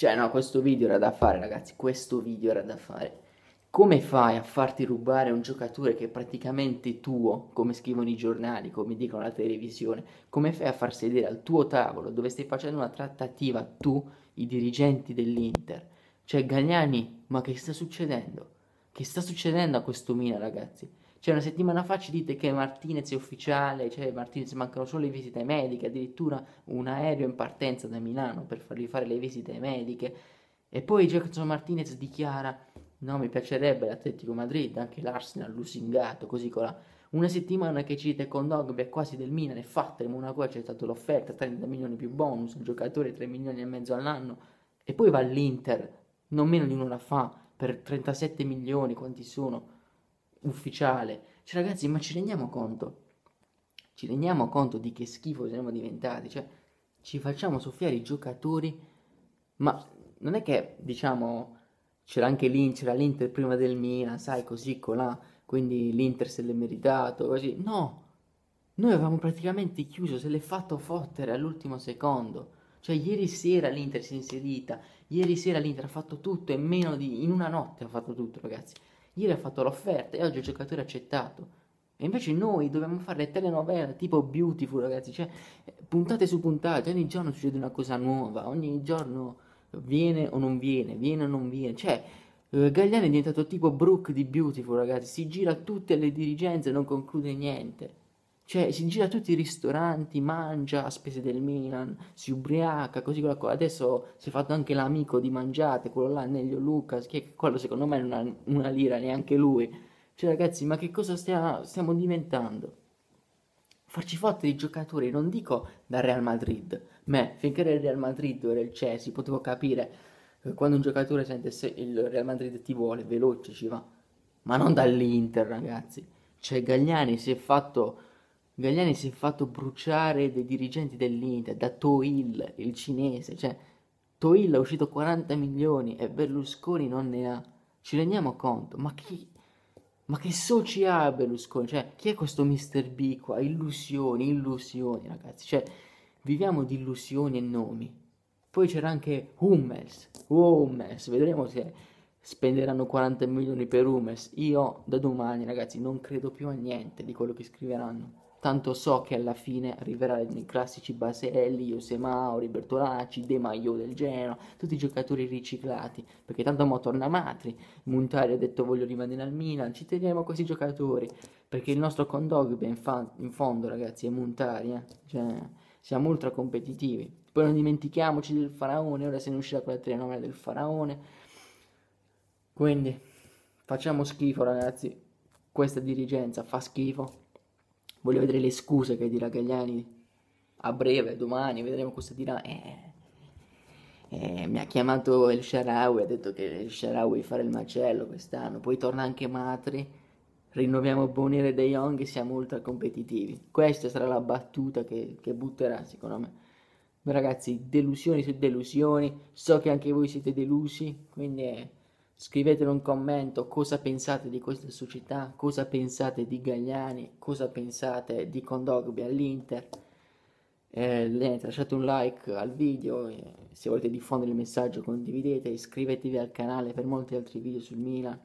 Cioè, no, questo video era da fare, ragazzi. Questo video era da fare. Come fai a farti rubare un giocatore che è praticamente tuo, come scrivono i giornali, come dicono la televisione? Come fai a far sedere al tuo tavolo, dove stai facendo una trattativa tu, i dirigenti dell'Inter? Cioè, Gagnani, ma che sta succedendo? Che sta succedendo a questo Mina, ragazzi? Cioè una settimana fa ci dite che Martinez è ufficiale, cioè Martinez mancano solo le visite mediche, addirittura un aereo in partenza da Milano per fargli fare le visite mediche. E poi Jackson Martinez dichiara, no mi piacerebbe l'Atletico Madrid, anche l'Arsenal lusingato, così con la... Una settimana che ci dite con Dogby è quasi del Milan e fatta, il Monaco ha accettato l'offerta, 30 milioni più bonus, un giocatore 3 milioni e mezzo all'anno, e poi va all'Inter, non meno di un'ora fa, per 37 milioni, quanti sono? ufficiale. Cioè, ragazzi, ma ci rendiamo conto? Ci rendiamo conto di che schifo siamo diventati? Cioè, ci facciamo soffiare i giocatori, ma non è che, diciamo, c'era anche l'Inter, c'era l'Inter prima del Milan, sai, così, colà, quindi l'Inter se l'è meritato, così. No, noi avevamo praticamente chiuso, se l'è fatto fottere all'ultimo secondo. Cioè, ieri sera l'Inter si è inserita, ieri sera l'Inter ha fatto tutto e meno di... in una notte ha fatto tutto, ragazzi ieri ha fatto l'offerta e oggi il giocatore ha accettato. E invece noi dobbiamo fare le telenovela tipo Beautiful, ragazzi, cioè puntate su puntate, ogni giorno succede una cosa nuova, ogni giorno viene o non viene, viene o non viene, cioè eh, Gagliani è diventato tipo Brooke di Beautiful, ragazzi, si gira tutte le dirigenze e non conclude niente. Cioè, si gira a tutti i ristoranti, mangia a spese del Milan, si ubriaca, così quella cosa. Adesso si è fatto anche l'amico di Mangiate, quello là, Nelio Lucas, che quello secondo me non ha una lira neanche lui. Cioè, ragazzi, ma che cosa stia, stiamo diventando? Farci foto di giocatori, non dico dal Real Madrid. Me, finché era il Real Madrid o era il Chelsea, potevo capire eh, quando un giocatore sente se il Real Madrid ti vuole, veloce ci va. Ma non dall'Inter, ragazzi. Cioè, Gagliani si è fatto Galliani si è fatto bruciare dai dirigenti dell'Inter, da Toil, il cinese, cioè Toil ha uscito 40 milioni e Berlusconi non ne ha. Ci rendiamo conto, ma chi, ma che soci ha Berlusconi? Cioè, chi è questo Mr. B qua? Illusioni, illusioni, ragazzi, cioè viviamo di illusioni e nomi. Poi c'era anche Hummels, Hummels, vedremo se spenderanno 40 milioni per Hummels. Io da domani, ragazzi, non credo più a niente di quello che scriveranno tanto so che alla fine arriverà nei classici Baselli, Jose Mauri, Bertolacci, De Maio del Genoa, tutti i giocatori riciclati, perché tanto mo torna Matri, Montari ha detto voglio rimanere al Milan, ci teniamo questi giocatori, perché il nostro condogbe in, in fondo ragazzi è Montari, eh? cioè, siamo ultra competitivi, poi non dimentichiamoci del Faraone, ora se ne uscirà quella telenovela del Faraone, quindi facciamo schifo ragazzi, questa dirigenza fa schifo Voglio vedere le scuse che dirà Gagliani a breve, domani, vedremo cosa dirà. Eh, eh, mi ha chiamato il Sharawi, ha detto che il Sharawi farà il macello quest'anno, poi torna anche Matri, rinnoviamo Bonire e De Jong e siamo ultra competitivi. Questa sarà la battuta che, che butterà secondo me. Ragazzi, delusioni su delusioni, so che anche voi siete delusi, quindi... Eh, Scrivetelo un commento cosa pensate di questa società, cosa pensate di Gagliani, cosa pensate di Condorbi all'Inter. Eh, lasciate un like al video, eh, se volete diffondere il messaggio condividete, iscrivetevi al canale per molti altri video sul Milan.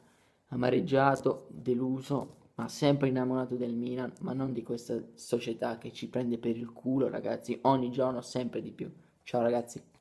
Amareggiato, deluso, ma sempre innamorato del Milan, ma non di questa società che ci prende per il culo ragazzi, ogni giorno sempre di più. Ciao ragazzi.